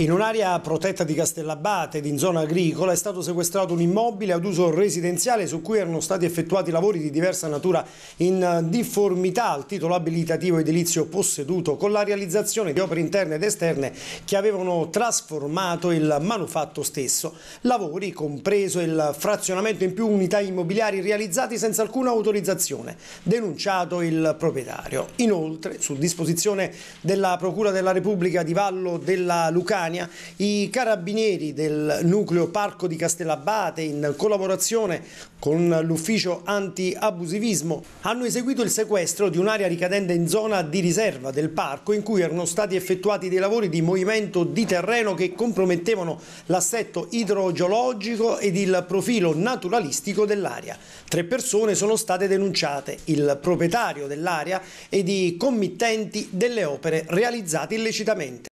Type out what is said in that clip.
In un'area protetta di Castellabate ed in zona agricola è stato sequestrato un immobile ad uso residenziale su cui erano stati effettuati lavori di diversa natura in eh, difformità al titolo abilitativo edilizio posseduto con la realizzazione di opere interne ed esterne che avevano trasformato il manufatto stesso. Lavori compreso il frazionamento in più unità immobiliari realizzati senza alcuna autorizzazione, denunciato il proprietario. Inoltre, su disposizione della Procura della Repubblica di Vallo della Lucania, Catania, i carabinieri del nucleo Parco di Castellabate in collaborazione con l'ufficio anti-abusivismo hanno eseguito il sequestro di un'area ricadente in zona di riserva del parco in cui erano stati effettuati dei lavori di movimento di terreno che compromettevano l'assetto idrogeologico ed il profilo naturalistico dell'area. Tre persone sono state denunciate, il proprietario dell'area ed i committenti delle opere realizzate illecitamente.